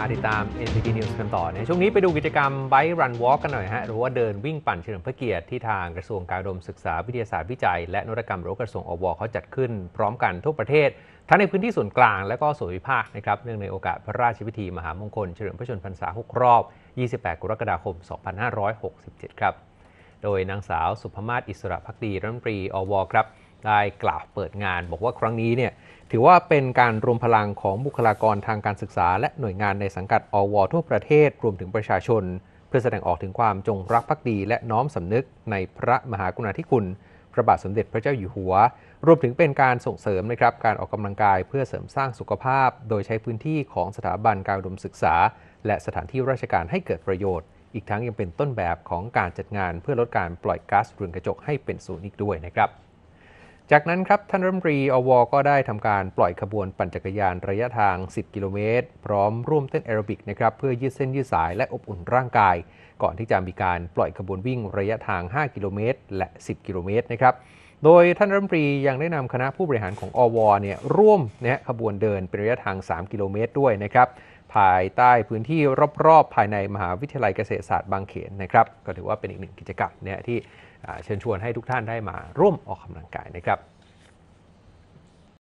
าติดตาม NCT News กันต่อในช่วงนี้ไปดูกิจกรรม Bike Run Walk กันหน่อยฮะหรือว่าเดินวิ่งปั่นเฉลิมพระเกียรติที่ทางกระทรวงการดมศึกษาวิทยาศาสตร์วิจัย และนวัตกรรมรืกระทรวงอวเขาจัดขึ้น พร้อมกันทั่วประเทศ ทั้งในพื้นที่ส่วนกลางและก็ส่วนวิภาคนะครับเนื่องในโอกาสพระราชพิธีมหามงคล เฉลิมพระชนพรรษาหกรอบ28 กรกฎาคม 2567ครับโดยนางสาวสุภมาศอิสระพักดีรัฐมนตรีอวครับได้กล่าวเปิดงานบอกว่าครั้งนี้เนี่ยถือว่าเป็นการรวมพลังของบุคลากรทางการศึกษา และหน่วยงานในสังกัดอวทั่วประเทศรวม ถึงประชาชน เพื่อแสดงออกถึงความจงรักภักดีและน้อมสำนึก ในพระมหากรุณาธิคุณ พระบาทสมเด็จพระเจ้าอยู่หัว รวมถึงเป็นการส่งเสริมนะครับการออกกำลังกายเพื่อเสริมสร้างสุขภาพ โดยใช้พื้นที่ของสถาบันการดมศึกษา และสถานที่ราชการให้เกิดประโยชน์ อีกทั้งยังเป็นต้นแบบของการจัดงาน เพื่อลดการปล่อยก๊าซเรือนกระจกให้เป็นศูนย์อีกด้วยนะครับจากนั้นครับท่านรัฐมนตรีอวก็ได้ทำการปล่อยขบวนปั่นจักรยานระยะทาง 10 กิโลเมตร พร้อมร่วมเต้นแอโรบิกนะครับเพื่อยืดเส้นยืดสายและอบอุ่นร่างกายก่อนที่จะมีการปล่อยขบวนวิ่งระยะทาง 5 กิโลเมตร และ 10 กิโลเมตรนะครับ โดยท่านรัฐมนตรียังได้นำคณะผู้บริหารของอวเนี่ยร่วมนะขบวนเดินเป็นระยะทาง 3 กิโลเมตรด้วยนะครับ ภายใต้พื้นที่รอบ ๆภายในมหาวิทยาลัยเกษตรศาสตร์บางเขนนะครับก็ถือว่าเป็นอีกหนึ่งกิจกรรมเนี่ยที่เชิญชวนให้ทุกท่านได้มาร่วมออกกำลังกายนะครับ